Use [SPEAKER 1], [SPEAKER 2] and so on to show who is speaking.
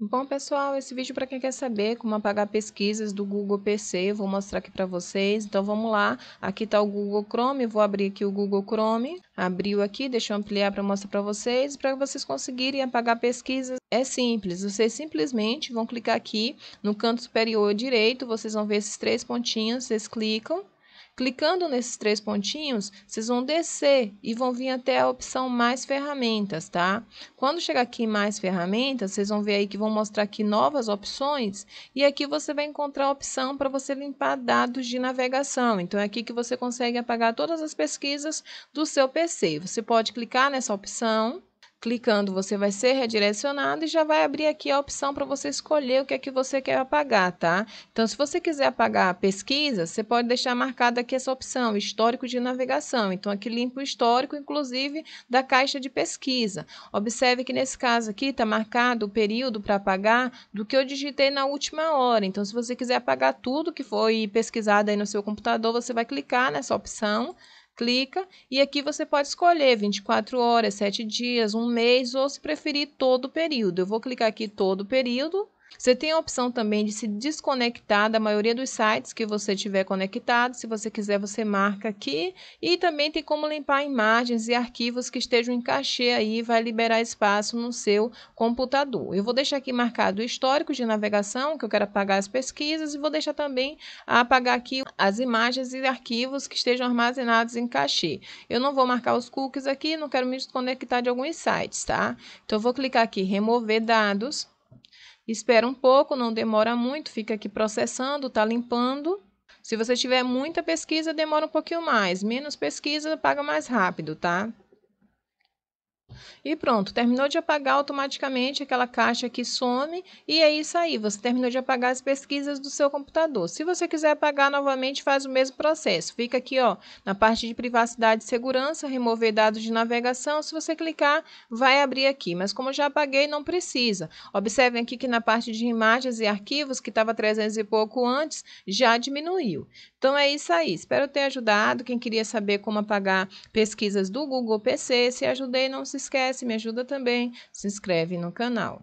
[SPEAKER 1] Bom, pessoal, esse vídeo é para quem quer saber como apagar pesquisas do Google PC, vou mostrar aqui para vocês. Então, vamos lá. Aqui está o Google Chrome, vou abrir aqui o Google Chrome. Abriu aqui, deixa eu ampliar para mostrar para vocês. Para vocês conseguirem apagar pesquisas, é simples. Vocês simplesmente vão clicar aqui no canto superior direito, vocês vão ver esses três pontinhos, vocês clicam. Clicando nesses três pontinhos, vocês vão descer e vão vir até a opção mais ferramentas, tá? Quando chegar aqui em mais ferramentas, vocês vão ver aí que vão mostrar aqui novas opções e aqui você vai encontrar a opção para você limpar dados de navegação. Então é aqui que você consegue apagar todas as pesquisas do seu PC. Você pode clicar nessa opção Clicando, você vai ser redirecionado e já vai abrir aqui a opção para você escolher o que é que você quer apagar, tá? Então, se você quiser apagar a pesquisa, você pode deixar marcada aqui essa opção, histórico de navegação. Então, aqui limpa o histórico, inclusive, da caixa de pesquisa. Observe que nesse caso aqui está marcado o período para apagar do que eu digitei na última hora. Então, se você quiser apagar tudo que foi pesquisado aí no seu computador, você vai clicar nessa opção clica e aqui você pode escolher 24 horas, 7 dias, um mês ou se preferir todo o período. Eu vou clicar aqui todo o período você tem a opção também de se desconectar da maioria dos sites que você tiver conectado. Se você quiser, você marca aqui. E também tem como limpar imagens e arquivos que estejam em cachê aí, vai liberar espaço no seu computador. Eu vou deixar aqui marcado o histórico de navegação, que eu quero apagar as pesquisas, e vou deixar também apagar aqui as imagens e arquivos que estejam armazenados em cachê. Eu não vou marcar os cookies aqui, não quero me desconectar de alguns sites, tá? Então, eu vou clicar aqui, remover dados espera um pouco, não demora muito, fica aqui processando, tá limpando. Se você tiver muita pesquisa, demora um pouquinho mais. Menos pesquisa, paga mais rápido, tá? E pronto, terminou de apagar automaticamente aquela caixa que some e é isso aí, você terminou de apagar as pesquisas do seu computador. Se você quiser apagar novamente, faz o mesmo processo. Fica aqui, ó, na parte de privacidade e segurança, remover dados de navegação. Se você clicar, vai abrir aqui, mas como eu já apaguei, não precisa. Observem aqui que na parte de imagens e arquivos, que estava 300 e pouco antes, já diminuiu. Então é isso aí, espero ter ajudado. Quem queria saber como apagar pesquisas do Google PC, se ajudei, não se esqueça esquece, me ajuda também, se inscreve no canal.